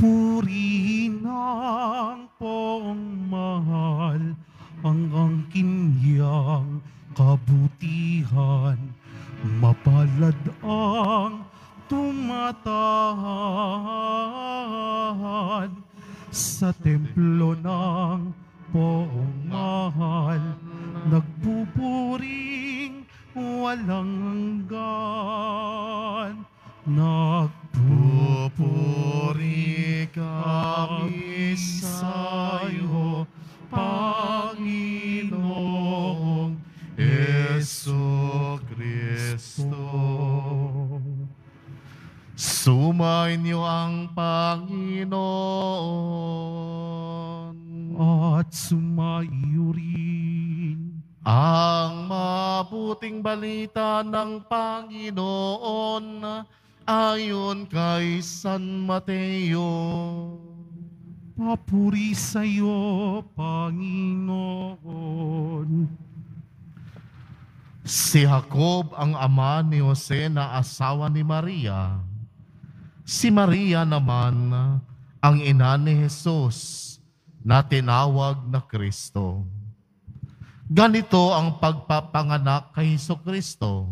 Purihin ang pong mahal hanggang kanyang kabutihan. Mapalad ang tumatahan sa templo ng poong mahal. Nagpupuring walang hanggan. Nagpupuring sa iyo, Panginoong Yeso Kristo. Sumain niyo ang Panginoon at sumaiyo rin ang mabuting balita ng Panginoon ayon kay San Mateo. Papuri sa iyo, Panginoon. Si Jacob ang ama ni Jose na asawa ni Maria. Si Maria naman ang ina ni Jesus na tinawag na Kristo. Ganito ang pagpapanganak kay Heso Kristo.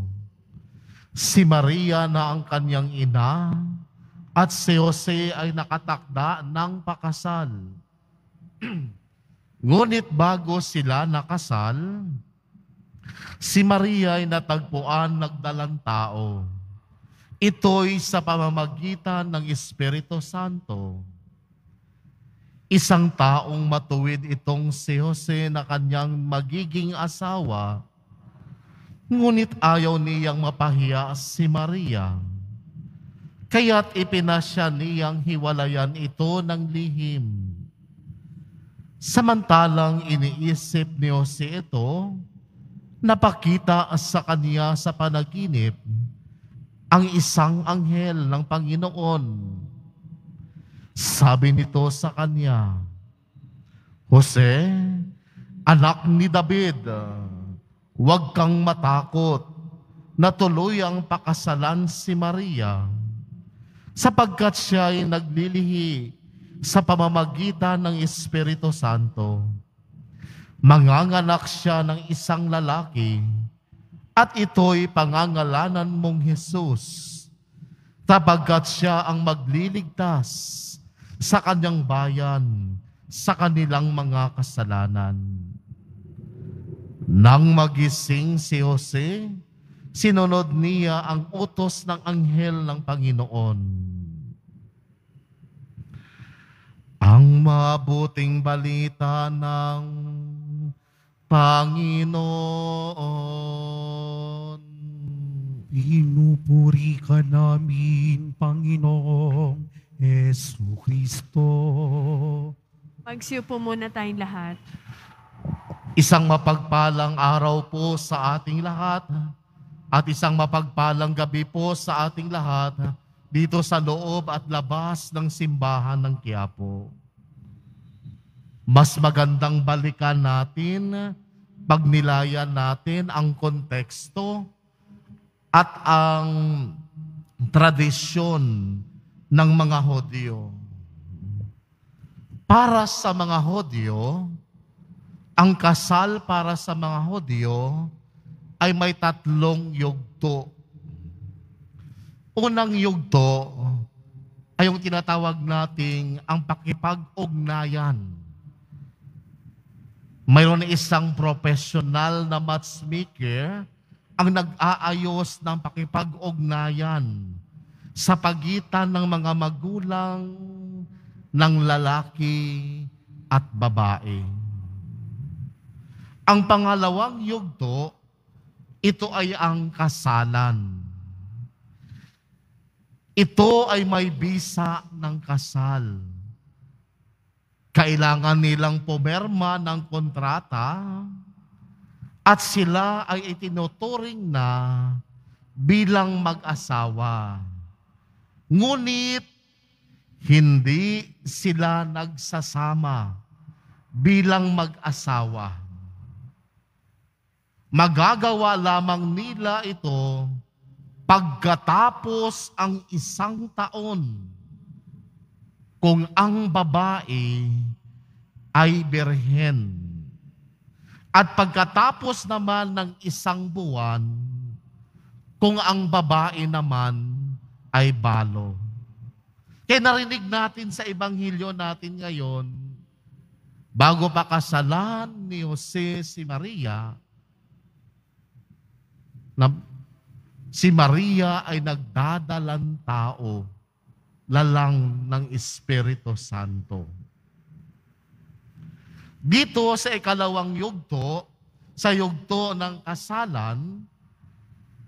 Si Maria na ang kanyang ina, at si Jose ay nakatakda ng pakasal. Ngunit bago sila nakasal, si Maria ay natagpuan nagdalang tao. Ito'y sa pamamagitan ng Espiritu Santo. Isang taong matuwid itong si Jose na kanyang magiging asawa, ngunit ayaw niyang mapahiya si Maria. Maria Kaya't ipinasya niyang hiwalayan ito ng lihim. Samantalang iniisip ni Jose ito, napakita sa kanya sa panaginip ang isang anghel ng Panginoon. Sabi nito sa kanya, Jose, anak ni David, huwag kang matakot na tuloy ang pakasalan si Maria sapagkat siya ay naglilihi sa pamamagitan ng Espiritu Santo. Manganganak siya ng isang lalaki at ito'y pangangalanan mong Jesus sapagkat siya ang magliligtas sa kanyang bayan sa kanilang mga kasalanan. Nang magising si Jose, sinunod niya ang utos ng anghel ng Panginoon Ang mabuting balita ng Panginoon. Pinupuri ka namin, Panginoong Yesu Kristo. Magsiyo po muna tayong lahat. Isang mapagpalang araw po sa ating lahat at isang mapagpalang gabi po sa ating lahat dito sa loob at labas ng simbahan ng Quiapo. Mas magandang balikan natin, pagnilayan natin ang konteksto at ang tradisyon ng mga Hodyo. Para sa mga Hodyo, ang kasal para sa mga Hodyo ay may tatlong yugto. Unang yugto ay yung tinatawag nating ang pakipag-ugnayan mayroon isang professional na matchmaker ang nag-aayos ng pakipag-ugnayan sa pagitan ng mga magulang ng lalaki at babae. Ang pangalawang yugto, ito ay ang kasalan. Ito ay may bisa ng kasal. Kailangan nilang pumerma ng kontrata at sila ay itinuturing na bilang mag-asawa. Ngunit hindi sila nagsasama bilang mag-asawa. Magagawa lamang nila ito pagkatapos ang isang taon kung ang babae ay birhen. At pagkatapos naman ng isang buwan, kung ang babae naman ay balo. Kaya narinig natin sa ebanghelyo natin ngayon, bago pa kasalan ni Jose si Maria, na si Maria ay nagdadalang tao lalang ng Espiritu Santo. Dito sa ikalawang yugto, sa yugto ng kasalan,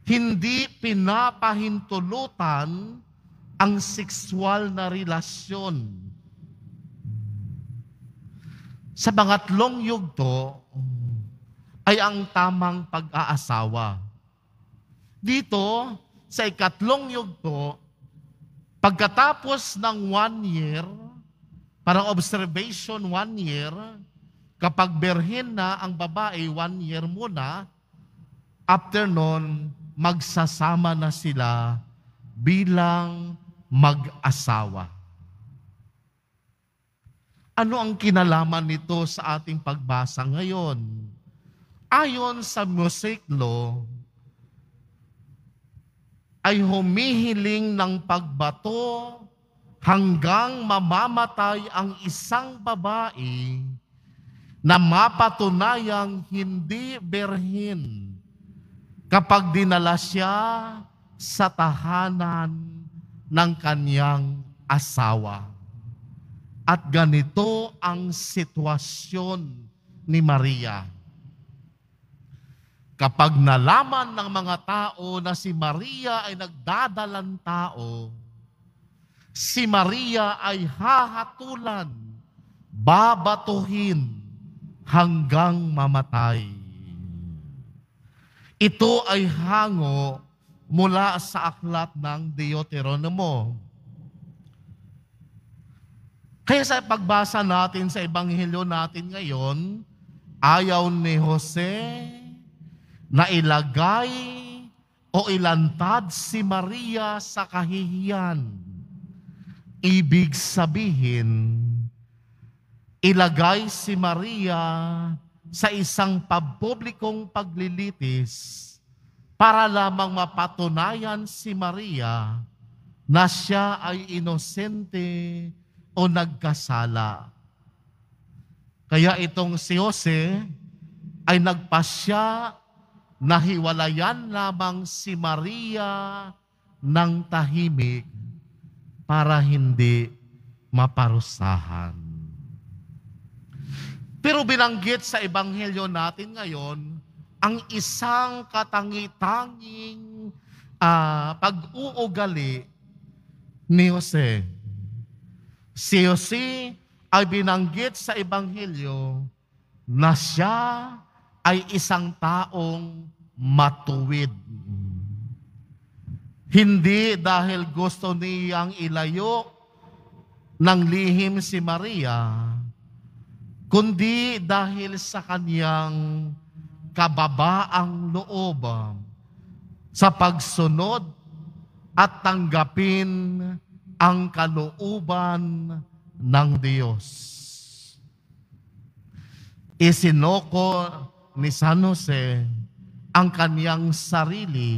hindi pinapahintulutan ang sexual na relasyon. Sa pangatlong yugto ay ang tamang pag-aasawa. Dito, sa ikatlong yugto, Pagkatapos ng one year, parang observation one year, kapag berhen na ang babae one year muna, after noon, magsasama na sila bilang mag-asawa. Ano ang kinalaman nito sa ating pagbasa ngayon? Ayon sa Mosaic Law, ay humihiling ng pagbato hanggang mamamatay ang isang babae na mapatunayang hindi berhin kapag dinala siya sa tahanan ng kanyang asawa. At ganito ang sitwasyon ni Maria. Kapag nalaman ng mga tao na si Maria ay nagdadalang tao, si Maria ay hahatulan, babatuhin hanggang mamatay. Ito ay hango mula sa aklat ng Deuteronomo. Kaya sa pagbasa natin sa Ebanghelyo natin ngayon, ayaw ni Jose na ilagay o ilantad si Maria sa kahihiyan. Ibig sabihin, ilagay si Maria sa isang pampublikong paglilitis para lamang mapatunayan si Maria na siya ay inosente o nagkasala. Kaya itong si Jose ay nagpasya nahiwalayan lamang si Maria ng tahimik para hindi maparusahan. Pero binanggit sa Ebanghelyo natin ngayon, ang isang katangi-tanging uh, pag-uugali ni Jose. Si Jose ay binanggit sa Ebanghelyo na siya ay isang taong matuwid. Hindi dahil gusto niyang ilayo ng lihim si Maria, kundi dahil sa kanyang kababaang loob sa pagsunod at tanggapin ang kalooban ng Diyos. Isinoko ni San Jose ang kaniyang sarili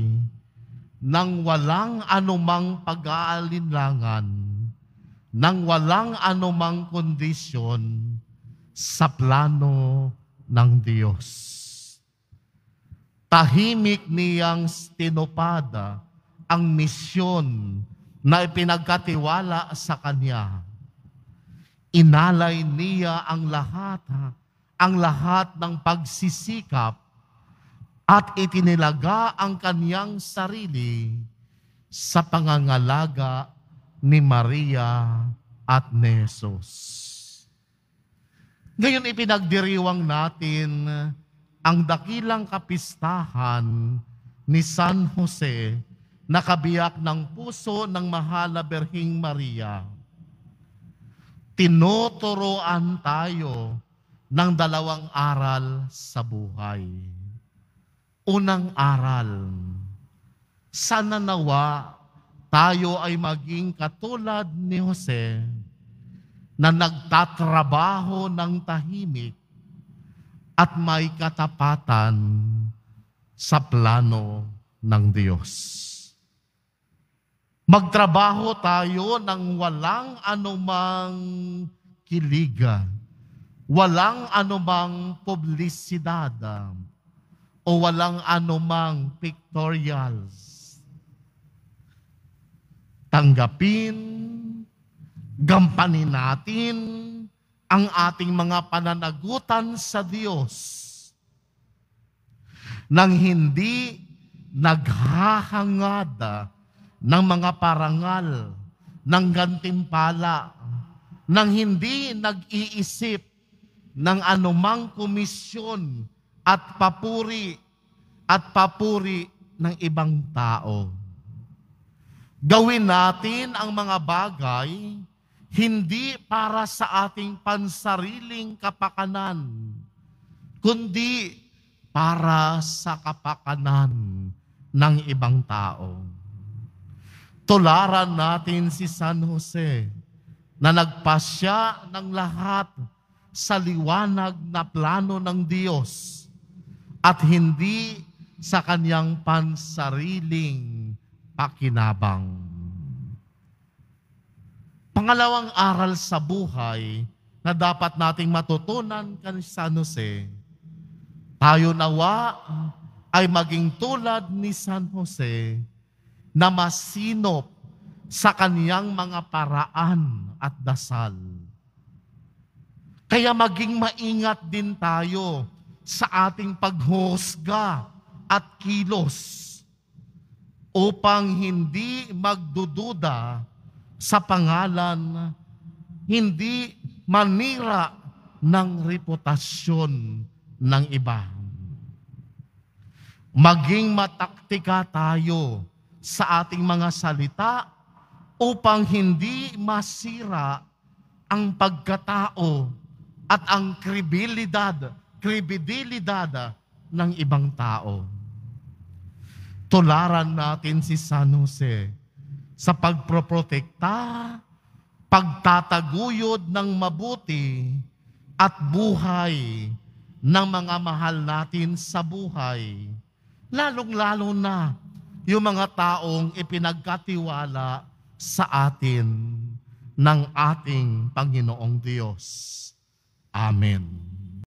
nang walang anumang pag-aalinlangan, nang walang anumang kondisyon sa plano ng Diyos. Tahimik niyang tinupada ang misyon na ipinagkatiwala sa Kanya. Inalay niya ang lahat ang lahat ng pagsisikap at itinilaga ang kanyang sarili sa pangangalaga ni Maria at ni Ngayon ipinagdiriwang natin ang dakilang kapistahan ni San Jose na kabiyak ng puso ng Mahal na Berhing Maria. Tinuturoan tayo ng dalawang aral sa buhay. Unang aral, sana nawa tayo ay maging katulad ni Jose na nagtatrabaho ng tahimik at may katapatan sa plano ng Diyos. Magtrabaho tayo ng walang anumang kiligan walang anumang publisidad um, o walang anumang pictorials. Tanggapin, gampanin natin ang ating mga pananagutan sa Diyos nang hindi naghahangad ah, ng mga parangal, ng gantimpala, nang hindi nag-iisip ng anumang komisyon at papuri at papuri ng ibang tao. Gawin natin ang mga bagay hindi para sa ating pansariling kapakanan, kundi para sa kapakanan ng ibang tao. Tularan natin si San Jose na nagpasya ng lahat sa liwanag na plano ng Diyos at hindi sa kanyang pansariling pakinabang. Pangalawang aral sa buhay na dapat nating matutunan kan San Jose, tayo nawa ay maging tulad ni San Jose na masinop sa kaniyang mga paraan at dasal kaya maging maingat din tayo sa ating paghusga at kilos upang hindi magdududa sa pangalan, hindi manira ng reputasyon ng iba. Maging mataktika tayo sa ating mga salita upang hindi masira ang pagkatao at ang kredibilidad, kredibilidad ng ibang tao. Tularan natin si San Jose sa pagproprotekta, pagtataguyod ng mabuti at buhay ng mga mahal natin sa buhay. Lalong-lalo na yung mga taong ipinagkatiwala sa atin ng ating Panginoong Diyos. Amen.